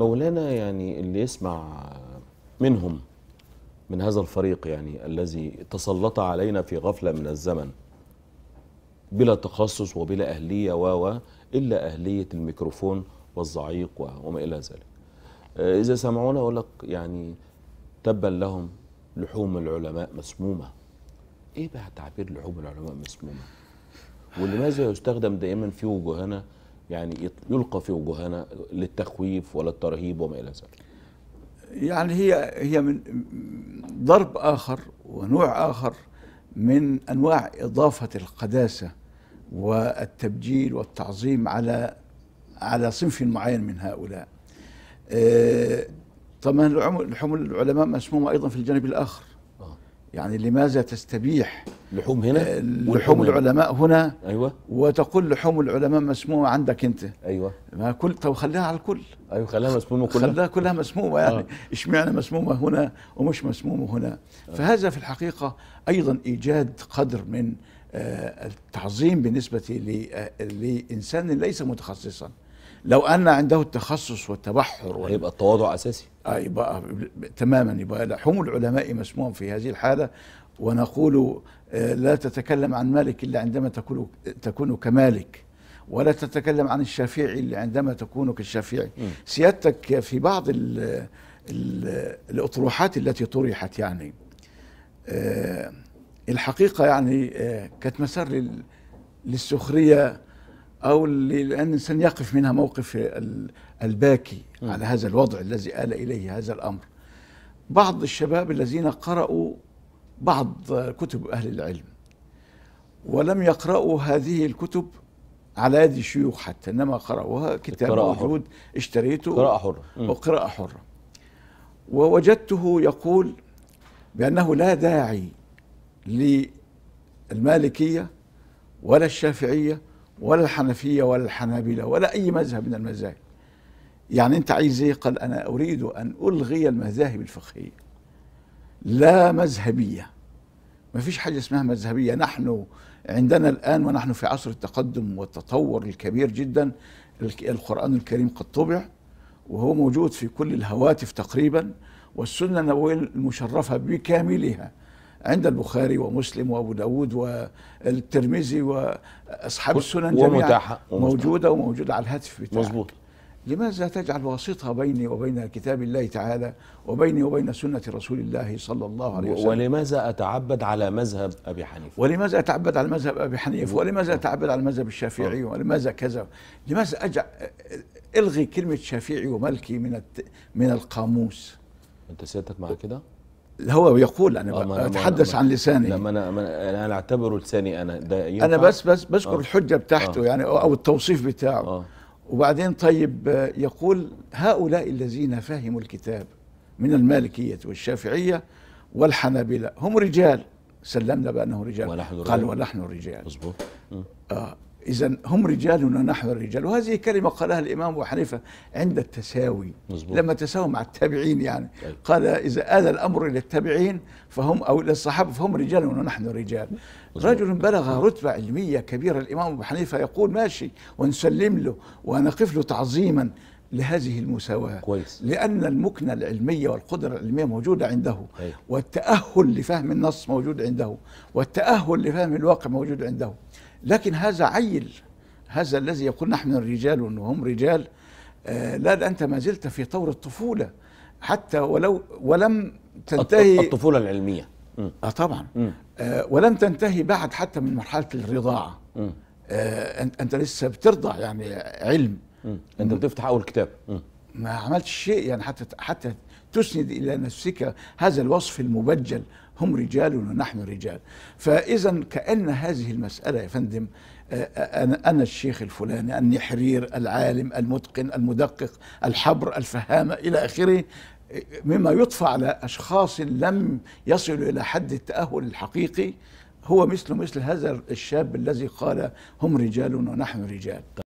مولانا يعني اللي يسمع منهم من هذا الفريق يعني الذي تسلط علينا في غفلة من الزمن بلا تخصص وبلا أهلية و إلا أهلية الميكروفون والزعيق وما إلى ذلك آه، إذا سمعونا أقول لك يعني تبا لهم لحوم العلماء مسمومة إيه بقى تعبير لحوم العلماء مسمومة ولماذا يستخدم دائما في وجوهنا يعني يلقى في وجوهنا للتخويف ولا الترهيب وما إلى ذلك يعني هي هي من ضرب آخر ونوع آخر من أنواع إضافة القداسة والتبجيل والتعظيم على على صنف معين من هؤلاء آه، طبعا العلماء مسمومة أيضا في الجانب الآخر يعني لماذا تستبيح لحوم هنا آه، لحوم العلماء هنا ايوه وتقول لحوم العلماء مسمومه عندك انت ايوه ما كل طب خليها على الكل ايوه خليها مسمومه كلها خليها كلها مسمومه يعني آه. اشمعنى آه. مسمومه هنا ومش مسمومه هنا آه. فهذا في الحقيقه ايضا ايجاد قدر من التعظيم بالنسبه لانسان ليس متخصصا لو ان عنده التخصص والتبحر يبقى التواضع اساسي آه يبقى تماما يبقى لحوم العلماء مسموع في هذه الحاله ونقول آه، لا تتكلم عن مالك الا عندما تكون تكون كمالك ولا تتكلم عن الشافعي الا عندما تكون كالشافعي سيادتك في بعض ال ال الاطروحات التي طرحت يعني آه، الحقيقه يعني آه، كانت مسار للسخريه أو لأن الإنسان يقف منها موقف الباكي م. على هذا الوضع الذي آل إليه هذا الأمر بعض الشباب الذين قرأوا بعض كتب أهل العلم ولم يقرأوا هذه الكتب على يد الشيوخ حتى إنما قرأوها كتاب موجود اشتريته قراءة حرة وقراءة حرة ووجدته يقول بأنه لا داعي للمالكية ولا الشافعية ولا الحنفية ولا الحنابلة ولا أي مذهب من المذاهب يعني أنت عايز إيه قال أنا أريد أن ألغي المذاهب الفقهية لا مذهبية ما فيش حاجة اسمها مذهبية نحن عندنا الآن ونحن في عصر التقدم والتطور الكبير جدا القرآن الكريم قد طبع وهو موجود في كل الهواتف تقريبا والسنة النبوية المشرفة بكاملها عند البخاري ومسلم وابو داود والترمذي واصحاب السنن جميعا موجوده وموجوده على الهاتف بتاعك مظبوط لماذا تجعل واسطة بيني وبين كتاب الله تعالى وبيني وبين سنة رسول الله صلى الله عليه وسلم ولماذا أتعبد على مذهب أبي حنيفة ولماذا أتعبد على مذهب أبي حنيفة ولماذا أتعبد على مذهب الشافعي آه. ولماذا كذا لماذا أجعل ألغي كلمة شافعي وملكي من الت... من القاموس أنت سيادتك مع كده هو يقول يعني، آه، انا اتحدث عن لساني لما انا انا, يعني أنا اعتبره لساني انا ده انا بس بس بذكر آه. الحجه بتاعته آه. يعني او التوصيف بتاعه آه. وبعدين طيب آه، يقول هؤلاء الذين فهموا الكتاب من المالكيه والشافعيه والحنابله هم رجال سلمنا بانه رجال ونحن قال ونحن رجال مظبوط آه إذا هم رجالنا نحن الرجال وهذه كلمة قالها الإمام أبو حنيفة عند التساوي مزبوط. لما تساوى مع التابعين يعني أي. طيب. قال إذا آذى الأمر إلى التابعين فهم أو إلى الصحابة فهم رجال ونحن رجال مزبوط. رجل بلغ رتبة علمية كبيرة الإمام أبو حنيفة يقول ماشي ونسلم له ونقف له تعظيما لهذه المساواة كويس. لأن المكنة العلمية والقدرة العلمية موجودة عنده أيه. والتأهل لفهم النص موجود عنده والتأهل لفهم الواقع موجود عنده لكن هذا عيل هذا الذي يقول نحن الرجال وهم رجال آه لا أنت ما زلت في طور الطفولة حتى ولو ولم تنتهي الطفولة العلمية آه طبعا آه ولم تنتهي بعد حتى من مرحلة الرضاعة آه أنت لسه بترضع يعني علم انت بتفتح اول كتاب ما عملتش شيء يعني حتى حتى تسند الى نفسك هذا الوصف المبجل هم رجال ونحن رجال فاذا كان هذه المساله يا فندم آه، آه، أنا, أنا الشيخ الفلاني النحرير العالم المتقن المدقق الحبر الفهامة إلى آخره مما يطفى على أشخاص لم يصلوا إلى حد التأهل الحقيقي هو مثل مثل هذا الشاب الذي قال هم رجال ونحن رجال